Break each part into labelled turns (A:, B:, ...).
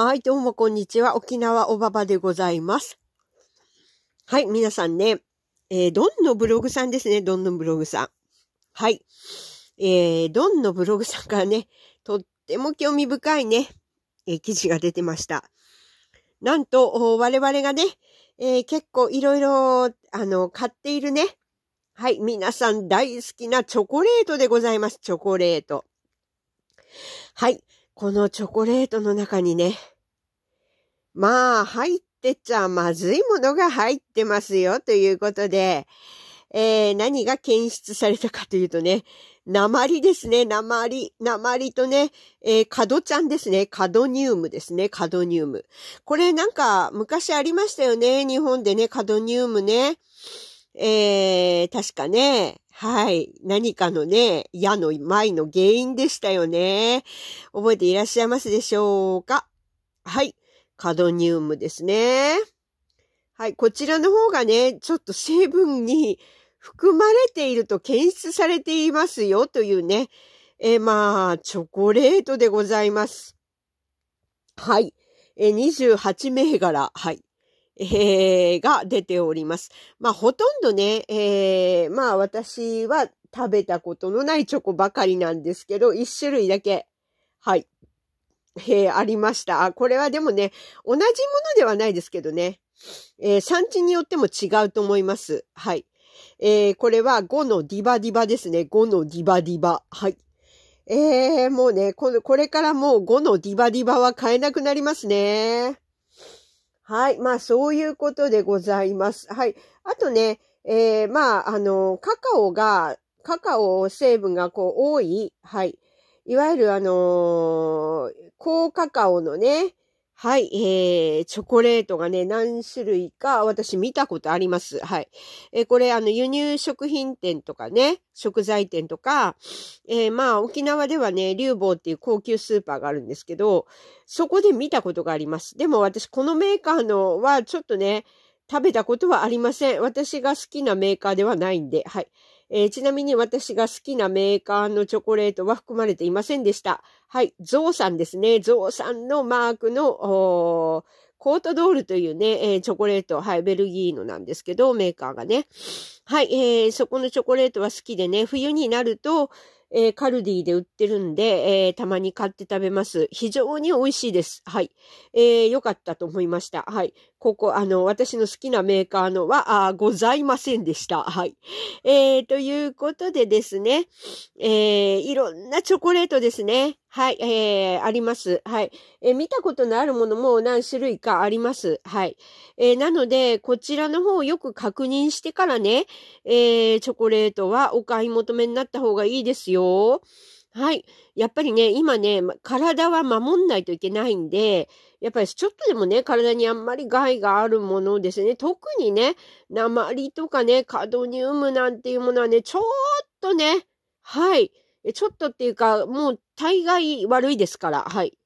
A: はい、どうもこんにちは。沖縄おばばでございます。はい、皆さんね、えー、どんのブログさんですね、どんのブログさん。はい。えー、どんのブログさんからね、とっても興味深いね、えー、記事が出てました。なんと、我々がね、えー、結構いろいろ、あの、買っているね。はい、皆さん大好きなチョコレートでございます。チョコレート。はい。このチョコレートの中にね、まあ、入ってちゃまずいものが入ってますよ、ということで、えー、何が検出されたかというとね、鉛ですね、鉛。鉛とね、えー、カドちゃんですね。カドニウムですね、カドニウム。これなんか昔ありましたよね、日本でね、カドニウムね。えー、確かね、はい。何かのね、矢の前の原因でしたよね。覚えていらっしゃいますでしょうかはい。カドニウムですね。はい。こちらの方がね、ちょっと成分に含まれていると検出されていますよというね。えー、まあ、チョコレートでございます。はい。えー、28銘柄。はい。えー、が出ております。まあ、ほとんどね、えー、まあ、私は食べたことのないチョコばかりなんですけど、一種類だけ、はい、えー、ありました。これはでもね、同じものではないですけどね、えー、産地によっても違うと思います。はい。えー、これは5のディバディバですね。5のディバディバ。はい。えー、もうね、この、これからもう5のディバディバは買えなくなりますね。はい。まあ、そういうことでございます。はい。あとね、えー、まあ、あの、カカオが、カカオ成分がこう多い、はい。いわゆるあのー、高カカオのね、はい、えー、チョコレートがね、何種類か私見たことあります。はい。えー、これ、あの、輸入食品店とかね、食材店とか、えー、まあ、沖縄ではね、ボ房っていう高級スーパーがあるんですけど、そこで見たことがあります。でも私、このメーカーのは、ちょっとね、食べたことはありません。私が好きなメーカーではないんで、はい。えー、ちなみに私が好きなメーカーのチョコレートは含まれていませんでした。はい、ゾウさんですね。ゾウさんのマークの、コートドールというね、えー、チョコレート、はい、ベルギーのなんですけど、メーカーがね。はい、えー、そこのチョコレートは好きでね、冬になると、えー、カルディで売ってるんで、えー、たまに買って食べます。非常に美味しいです。はい。えー、良かったと思いました。はい。ここ、あの、私の好きなメーカーのは、あございませんでした。はい。えー、ということでですね、えー、いろんなチョコレートですね。はい、えー、あります。はい。えー、見たことのあるものも何種類かあります。はい。えー、なので、こちらの方をよく確認してからね、えー、チョコレートはお買い求めになった方がいいですよ。はい。やっぱりね、今ね、体は守んないといけないんで、やっぱりちょっとでもね、体にあんまり害があるものですね。特にね、鉛とかね、カドニウムなんていうものはね、ちょっとね、はい。ちょっとっていうか、もう大概悪いですから、はい。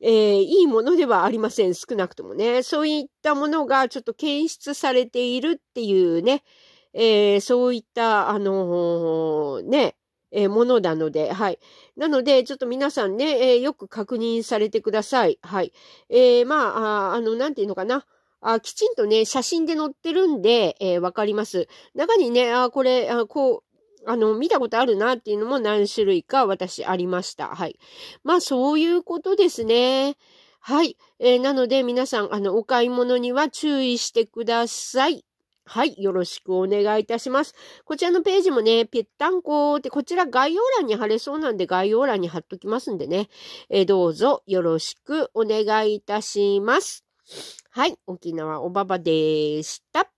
A: えー、いいものではありません。少なくともね。そういったものがちょっと検出されているっていうね、えー、そういった、あのー、ね、えー、ものなので、はい。なので、ちょっと皆さんね、えー、よく確認されてください。はい。えー、まあ、ああの、なんていうのかな。あきちんとね、写真で載ってるんで、えわかります。中にね、あこれ、あこう、あの、見たことあるなっていうのも何種類か私ありました。はい。まあ、そういうことですね。はい。えなので、皆さん、あの、お買い物には注意してください。はい、よろしくお願いいたします。こちらのページもね、ぺったんこって、こちら概要欄に貼れそうなんで概要欄に貼っときますんでね、えどうぞよろしくお願いいたします。はい、沖縄おばばでした。